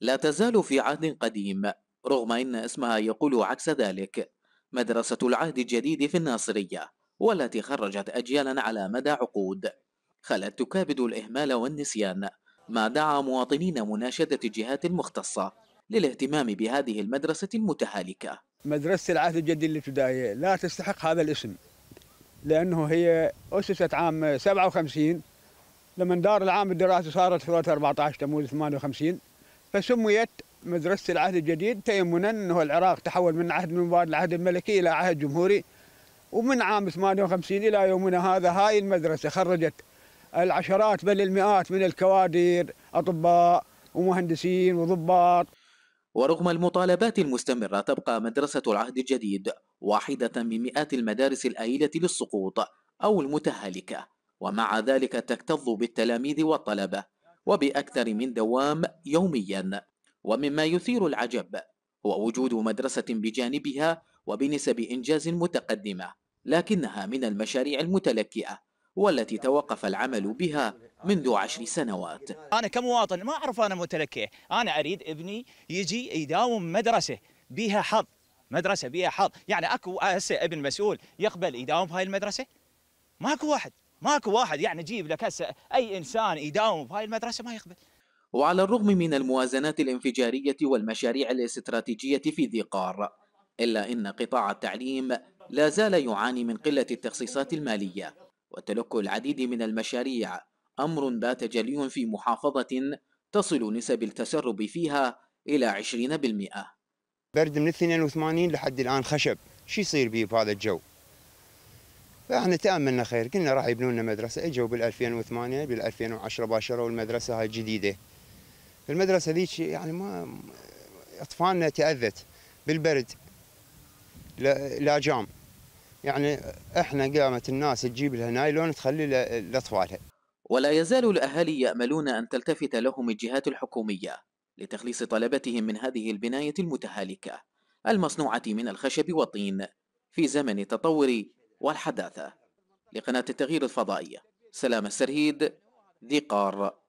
لا تزال في عهد قديم رغم أن اسمها يقول عكس ذلك مدرسة العهد الجديد في الناصرية والتي خرجت أجيالا على مدى عقود خلت تكابد الإهمال والنسيان ما دعا مواطنين مناشدة الجهات المختصة للاهتمام بهذه المدرسة المتهالكة مدرسة العهد الجديد الابتدائية لا تستحق هذا الاسم لأنه هي أسست عام 57 لما دار العام الدراسي صارت في 14 تموز 58 فسميت مدرسة العهد الجديد تيمنا أنه العراق تحول من عهد المبارك العهد الملكي إلى عهد جمهوري ومن عام 58 إلى يومنا هذا هاي المدرسة خرجت العشرات بل المئات من الكوادر أطباء ومهندسين وضباط ورغم المطالبات المستمرة تبقى مدرسة العهد الجديد واحدة من مئات المدارس الآيلة للسقوط أو المتهالكة ومع ذلك تكتظ بالتلاميذ والطلبة وبأكثر من دوام يوميا ومما يثير العجب هو وجود مدرسة بجانبها وبنسب إنجاز متقدمة لكنها من المشاريع المتلكئة والتي توقف العمل بها منذ عشر سنوات أنا كمواطن ما أعرف أنا متلكئ أنا أريد ابني يجي يداوم مدرسة بها حظ مدرسة بها حظ يعني أكو هسه ابن مسؤول يقبل يداوم في هاي المدرسة ماكو واحد ماكو واحد يعني جيب لك هسه اي انسان يداوم في هاي المدرسه ما يقبل وعلى الرغم من الموازنات الانفجاريه والمشاريع الاستراتيجيه في ذي قار الا ان قطاع التعليم لا زال يعاني من قله التخصيصات الماليه وتلك العديد من المشاريع امر بات جلي في محافظه تصل نسب التسرب فيها الى 20% برد من 82 لحد الان خشب شو يصير به في هذا الجو فاحنا يعني تاملنا خير قلنا راح يبنون لنا مدرسه اجوا بال 2008 بال 2010 باشروا المدرسه هاي الجديده المدرسه ذيك يعني ما اطفالنا تاذت بالبرد لا, لا جام يعني احنا قامت الناس تجيب لها نايلون تخلي لاطفالها ولا يزال الاهالي ياملون ان تلتفت لهم الجهات الحكوميه لتخليص طلبتهم من هذه البنايه المتهالكه المصنوعه من الخشب والطين في زمن تطور والحداثة لقناة التغيير الفضائية سلام السرهيد ذي قار